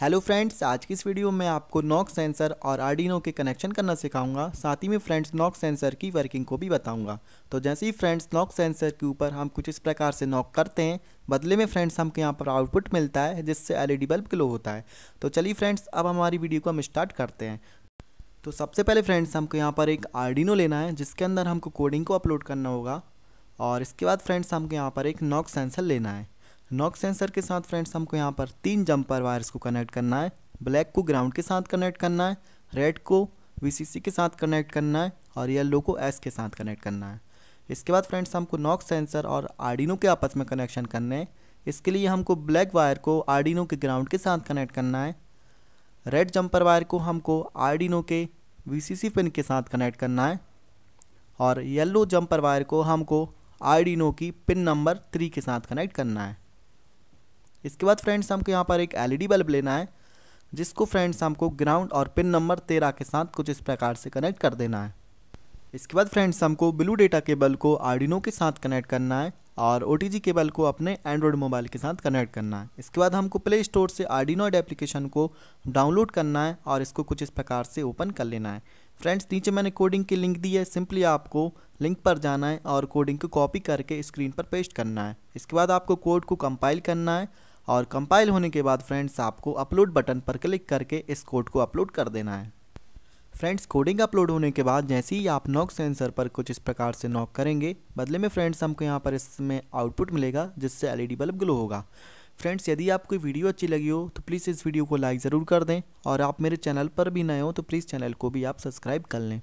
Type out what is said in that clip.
hello friends आज की इस वीडियो में आपको नॉक सेंसर और आर्डिनो के कनेक्शन करना सिखाऊंगा साथ ही में फ्रेंड्स नॉक सेंसर की वर्किंग को भी बताऊंगा तो जैसे ही फ्रेंड्स नॉक सेंसर के ऊपर हम कुछ इस प्रकार से नॉक करते हैं बदले में फ्रेंड्स हमको यहाँ पर आउटपुट मिलता है जिससे एल बल्ब ग्लो होता है तो चलिए फ्रेंड्स अब हमारी वीडियो को हम स्टार्ट करते हैं तो सबसे पहले फ्रेंड्स हमको यहाँ पर एक आर्डिनो लेना है जिसके अंदर हमको कोडिंग को अपलोड करना होगा और इसके बाद फ्रेंड्स हमको यहाँ पर एक नॉक सेंसर लेना है नॉक सेंसर के साथ फ्रेंड्स हमको यहाँ पर तीन जंपर वायर्स को कनेक्ट करना है ब्लैक को ग्राउंड के साथ कनेक्ट करना है रेड को वीसीसी के साथ कनेक्ट करना है और येल्लो को एस के साथ कनेक्ट करना है इसके बाद फ्रेंड्स हमको नॉक सेंसर और आर्डिनो के आपस में कनेक्शन करने हैं इसके लिए हमको ब्लैक वायर को आर्डिनो के ग्राउंड के साथ कनेक्ट करना है रेड जंपर वायर को हमको आर्डिनो के वी पिन के साथ कनेक्ट करना है और येल्लो जंपर वायर को हमको आर्डिनो की पिन नंबर थ्री के साथ कनेक्ट करना है इसके बाद फ्रेंड्स हमको यहाँ पर एक एल बल्ब लेना है जिसको फ्रेंड्स हमको ग्राउंड और पिन नंबर तेरह के साथ कुछ इस प्रकार से कनेक्ट कर देना है इसके बाद फ्रेंड्स हमको ब्लू डेटा केबल को आर्डिनो के साथ कनेक्ट करना है और ओ केबल को अपने एंड्रॉयड मोबाइल के साथ कनेक्ट करना है इसके बाद हमको प्ले स्टोर से आर्डिनोड एप्लीकेशन को डाउनलोड करना है और इसको कुछ इस प्रकार से ओपन कर लेना है फ्रेंड्स नीचे मैंने कोडिंग की लिंक दी है सिंपली आपको लिंक पर जाना है और कोडिंग को कॉपी करके स्क्रीन पर पेस्ट करना है इसके बाद आपको कोड को कंपाइल करना है और कंपाइल होने के बाद फ्रेंड्स आपको अपलोड बटन पर क्लिक करके इस कोड को अपलोड कर देना है फ्रेंड्स कोडिंग अपलोड होने के बाद जैसे ही आप नॉक सेंसर पर कुछ इस प्रकार से नॉक करेंगे बदले में फ्रेंड्स हमको यहाँ पर इसमें आउटपुट मिलेगा जिससे एलईडी बल्ब ग्लो होगा फ्रेंड्स यदि आपको वीडियो अच्छी लगी हो तो प्लीज़ इस वीडियो को लाइक ज़रूर कर दें और आप मेरे चैनल पर भी नए हो तो प्लीज़ चैनल को भी आप सब्सक्राइब कर लें